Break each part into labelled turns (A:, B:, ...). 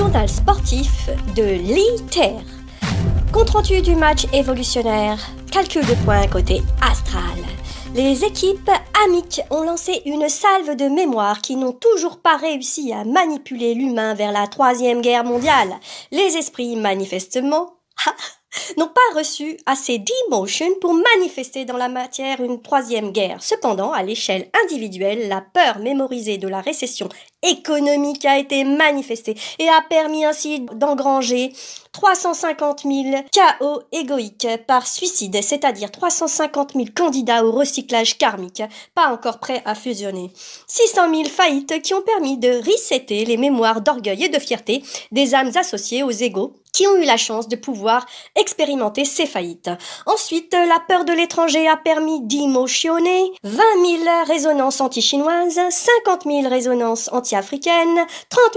A: journal sportif de l'ITER. Compte rendu du match évolutionnaire, calcul de points côté astral. Les équipes amiques ont lancé une salve de mémoire qui n'ont toujours pas réussi à manipuler l'humain vers la Troisième Guerre mondiale. Les esprits, manifestement, n'ont pas reçu assez d'emotion pour manifester dans la matière une troisième guerre. Cependant, à l'échelle individuelle, la peur mémorisée de la récession économique a été manifestée et a permis ainsi d'engranger 350 000 chaos égoïques par suicide, c'est-à-dire 350 000 candidats au recyclage karmique, pas encore prêts à fusionner. 600 000 faillites qui ont permis de resetter les mémoires d'orgueil et de fierté des âmes associées aux égaux qui ont eu la chance de pouvoir expérimenter ces faillites. Ensuite, la peur de l'étranger a permis d'émotionner 20 000 résonances anti-chinoises, 50 000 résonances anti 30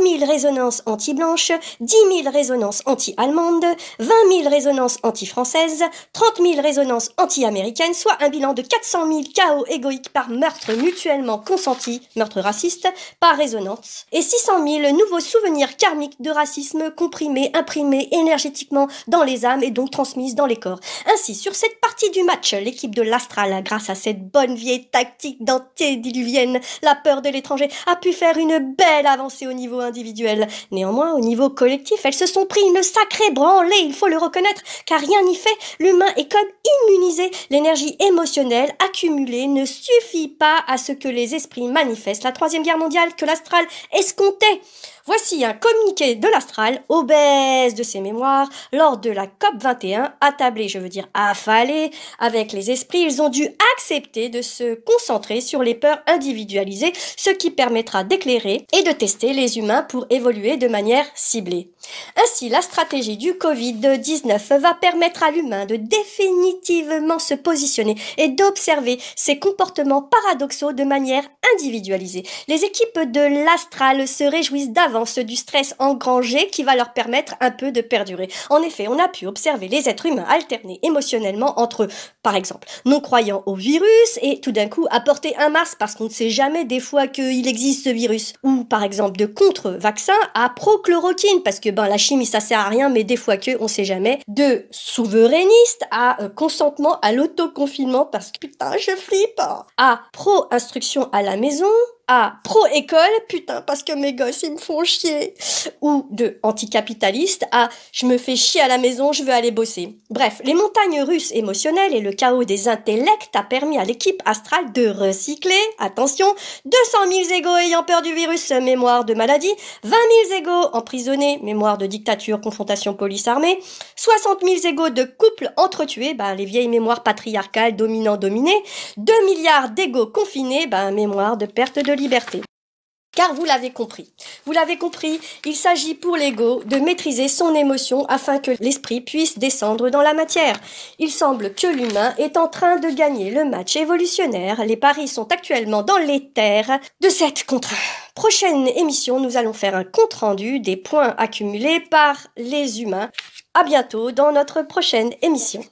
A: 000 résonances anti-blanches, 10 000 résonances anti-allemandes, 20 000 résonances anti-françaises, 30 000 résonances anti-américaines, soit un bilan de 400 000 chaos égoïques par meurtre mutuellement consenti, meurtre raciste, par résonance, et 600 000 nouveaux souvenirs karmiques de racisme comprimés, imprimés énergétiquement dans les âmes et donc transmises dans les corps. Ainsi, sur cette partie Partie du match, l'équipe de l'Astral, grâce à cette bonne vieille tactique d'antédiluvienne, la peur de l'étranger, a pu faire une belle avancée au niveau individuel. Néanmoins, au niveau collectif, elles se sont pris une sacrée branlée, il faut le reconnaître, car rien n'y fait, l'humain est comme immunisé, l'énergie émotionnelle accumulée ne suffit pas à ce que les esprits manifestent la Troisième Guerre mondiale que l'Astral escomptait. Voici un communiqué de l'Astral, obèse de ses mémoires, lors de la COP 21, attablée, je veux dire affalée, avec les esprits, ils ont dû accepter de se concentrer sur les peurs individualisées, ce qui permettra d'éclairer et de tester les humains pour évoluer de manière ciblée. Ainsi, la stratégie du Covid-19 va permettre à l'humain de définitivement se positionner et d'observer ses comportements paradoxaux de manière individualisée. Les équipes de l'Astral se réjouissent d'avance du stress engrangé qui va leur permettre un peu de perdurer. En effet, on a pu observer les êtres humains alterner émotionnellement entre par exemple, non croyant au virus et tout d'un coup apporter un masque parce qu'on ne sait jamais des fois qu'il existe ce virus. Ou par exemple de contre vaccin à pro-chloroquine parce que ben la chimie ça sert à rien mais des fois que on sait jamais. De souverainiste à euh, consentement à l'autoconfinement parce que putain je flippe. À pro-instruction à la maison à pro-école, putain, parce que mes gosses, ils me font chier. Ou de anticapitaliste à je me fais chier à la maison, je veux aller bosser. Bref, les montagnes russes émotionnelles et le chaos des intellects a permis à l'équipe astrale de recycler, attention, 200 000 égaux ayant peur du virus, mémoire de maladie, 20 000 égaux emprisonnés, mémoire de dictature, confrontation police-armée, 60 000 égaux de couples entretués, bah, les vieilles mémoires patriarcales dominant-dominées, 2 milliards d'égos confinés, bah, mémoire de perte de liberté. Car vous l'avez compris. Vous l'avez compris, il s'agit pour l'ego de maîtriser son émotion afin que l'esprit puisse descendre dans la matière. Il semble que l'humain est en train de gagner le match évolutionnaire. Les paris sont actuellement dans les terres de cette contre. Prochaine émission, nous allons faire un compte-rendu des points accumulés par les humains. À bientôt dans notre prochaine émission.